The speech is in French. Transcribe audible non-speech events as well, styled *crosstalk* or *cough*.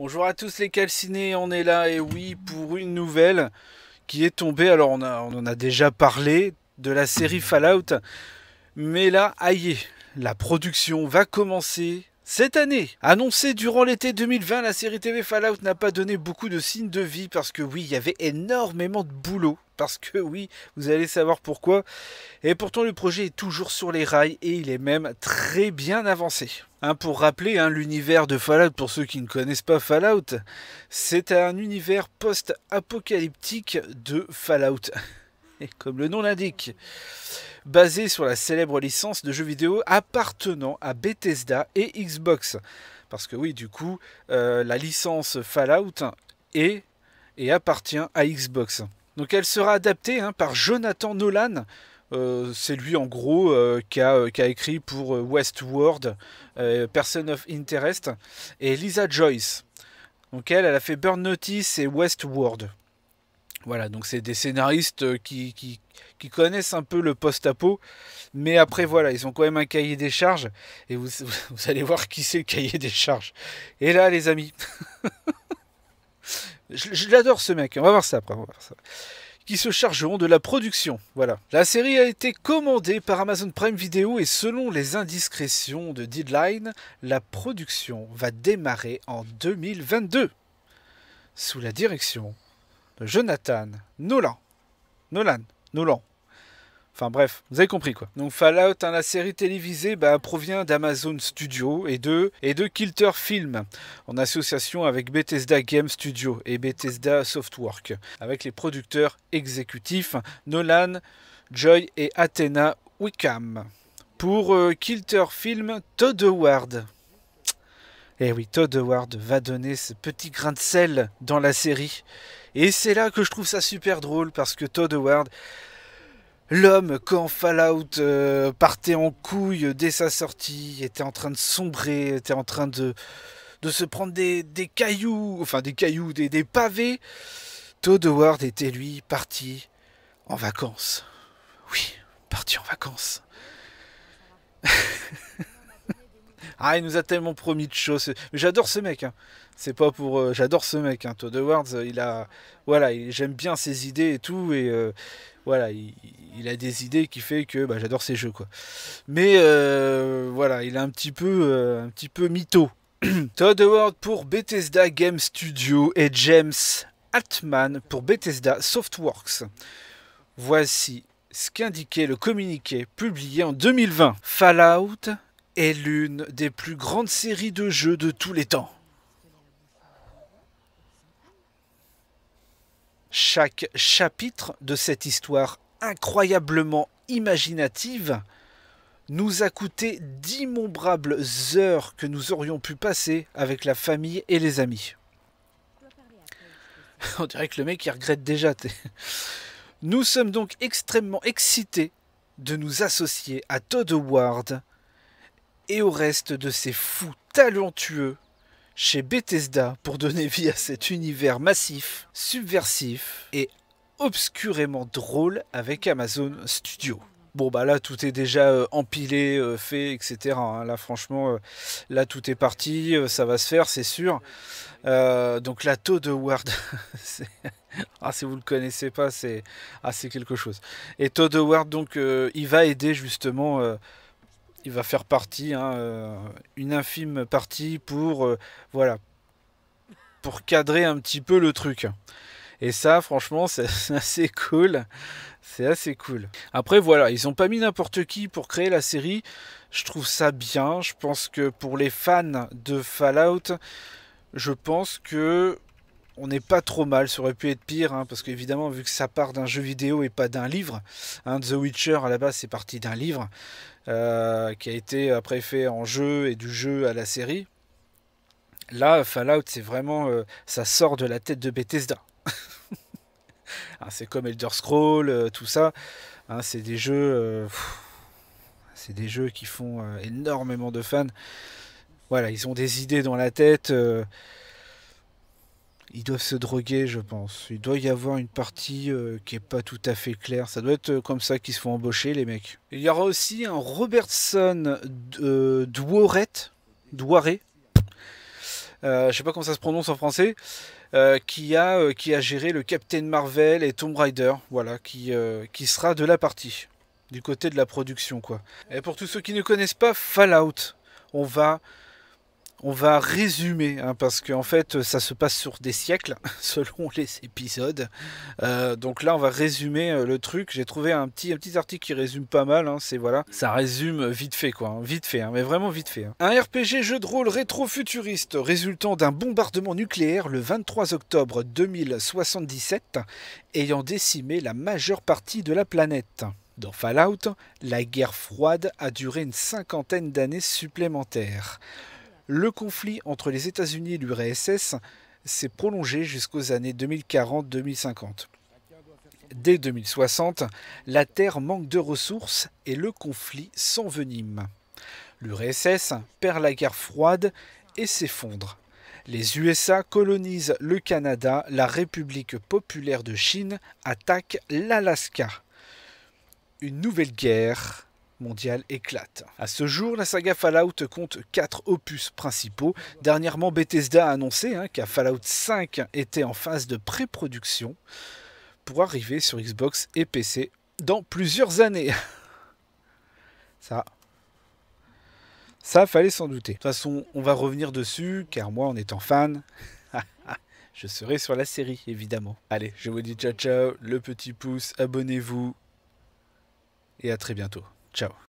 Bonjour à tous les calcinés, on est là et oui pour une nouvelle qui est tombée. Alors on, en a déjà parlé de la série Fallout, mais là, aïe, la production va commencer cette année, annoncée durant l'été 2020, la série TV Fallout n'a pas donné beaucoup de signes de vie parce que oui, il y avait énormément de boulot parce que oui, vous allez savoir pourquoi. Et pourtant le projet est toujours sur les rails et il est même très bien avancé. Hein, pour rappeler, hein, l'univers de Fallout, pour ceux qui ne connaissent pas Fallout, c'est un univers post-apocalyptique de Fallout. *laughs* Et comme le nom l'indique, basé sur la célèbre licence de jeux vidéo appartenant à Bethesda et Xbox. Parce que oui, du coup, euh, la licence Fallout est et appartient à Xbox. Donc elle sera adaptée hein, par Jonathan Nolan. Euh, c'est lui en gros euh, euh, qui, a, écrit pour Westworld, Person of Interest, et Lisa Joyce. Donc elle, elle a fait Burn Notice et Westworld. Voilà, donc c'est des scénaristes qui, connaissent un peu le post-apo, mais après voilà, ils ont quand même un cahier des charges, et vous, *laughs* vous allez voir qui c'est le cahier des charges. Et là les amis *laughs* Je, l'adore ce mec, on va voir ça après. Qui se chargeront de la production. Voilà. La série a été commandée par Amazon Prime Video et selon les indiscrétions de Deadline, la production va démarrer en 2022 sous la direction de Jonathan Nolan. Nolan, Nolan, Enfin bref, vous avez compris quoi. Donc Fallout, hein, la série télévisée, bah, provient d'Amazon Studios et de, et de Kilter Film, en association avec Bethesda Game Studio et Bethesda Softworks, avec les producteurs exécutifs Nolan, Joy et Athena Wickham. Pour euh, Kilter Film, Todd Howard. Eh oui, Todd Howard va donner ce petit grain de sel dans la série. Et c'est là que je trouve ça super drôle parce que Todd Howard, L'homme, quand Fallout euh, partait en couille dès sa sortie, était en train de sombrer, était en train de, de se prendre des, cailloux, enfin des cailloux, des, pavés, Toadward était lui parti en vacances. Oui, parti en vacances. *laughs* Ah, il nous a tellement promis de choses. Mais j'adore ce mec. Hein. C'est pas pour. Euh, j'adore ce mec. Hein. Todd Edwards, euh, il a. Voilà, j'aime bien ses idées et tout. Et euh, voilà, il, a des idées qui fait que bah, j'adore ses jeux, quoi. Mais voilà, il est un petit peu, un petit peu mytho. *clears throat* Todd Howard pour Bethesda Game Studio et James Altman pour Bethesda Softworks. Voici ce qu'indiquait le communiqué publié en 2020. Fallout est l'une des plus grandes séries de jeux de tous les temps. Chaque chapitre de cette histoire incroyablement imaginative nous a coûté d'innombrables heures que nous aurions pu passer avec la famille et les amis. *laughs* On dirait que le mec il regrette déjà. Nous sommes donc extrêmement excités de nous associer à Todd Ward et au reste de ces fous talentueux chez Bethesda pour donner vie à cet univers massif, subversif et obscurément drôle avec Amazon Studio. Bon bah là tout est déjà euh, empilé, euh, fait, etc. Hein. Là franchement, euh, là tout est parti, ça va se faire, c'est sûr. donc la taux de Ward, *laughs* ah si vous le connaissez pas, c'est ah, quelque chose. Et Todd Ward, donc il va aider justement il va faire partie, hein, euh, une infime partie pour, euh, voilà, pour cadrer un petit peu le truc. Et ça, franchement, c'est *laughs* assez cool. C'est assez cool. Après, voilà, ils n'ont pas mis n'importe qui pour créer la série. Je trouve ça bien. Je pense que pour les fans de Fallout, je pense que on n'est pas trop mal, ça aurait pu être pire, hein, parce qu'évidemment, vu que ça part d'un jeu vidéo et pas d'un livre, hein, The Witcher à la base c'est parti d'un livre euh, qui a été après fait en jeu et du jeu à la série. Là, Fallout, c'est vraiment. Euh, ça sort de la tête de Bethesda. *laughs* Hein, c'est comme Elder Scrolls, euh, tout ça. c'est des jeux. c'est des jeux qui font énormément de fans. Voilà, ils ont des idées dans la tête ils doivent se droguer, je pense. Il doit y avoir une partie euh, qui est pas tout à fait claire. Ça doit être euh, comme ça qu'ils se font embaucher, les mecs. Il y aura aussi un Robertson euh, Douaret, euh, Je je sais pas comment ça se prononce en français, qui, a, qui a géré le Captain Marvel et Tomb Raider, voilà, qui, qui sera de la partie, du côté de la production, quoi. Et pour tous ceux qui ne connaissent pas Fallout, on va on va résumer, hein, parce qu'en fait, ça se passe sur des siècles, *laughs* selon les épisodes. Euh, donc là, on va résumer euh, le truc. J'ai trouvé un petit, un petit article qui résume pas mal. Hein, c'est voilà, ça résume vite fait, quoi. Hein, vite fait, mais vraiment vite fait. Un RPG jeu de rôle rétro-futuriste résultant d'un bombardement nucléaire le 23 octobre 2077, ayant décimé la majeure partie de la planète. Dans Fallout, la guerre froide a duré une cinquantaine d'années supplémentaires. Le conflit entre les États-Unis et l'URSS s'est prolongé jusqu'aux années 2040-2050. Dès 2060, la Terre manque de ressources et le conflit s'envenime. L'URSS perd la guerre froide et s'effondre. Les USA colonisent le Canada, la République populaire de Chine attaque l'Alaska. Une nouvelle guerre mondiale éclate. À ce jour, la saga Fallout compte 4 opus principaux. Dernièrement, Bethesda a annoncé hein, qu'à Fallout 5 était en phase de pré-production pour arriver sur Xbox et PC dans plusieurs années. *laughs* Ça, ça fallait s'en douter. De toute façon, on va revenir dessus, car moi, en étant fan, *laughs* je serai sur la série, évidemment. Allez, je vous dis ciao ciao, le petit pouce, abonnez-vous, et à très bientôt. Ciao.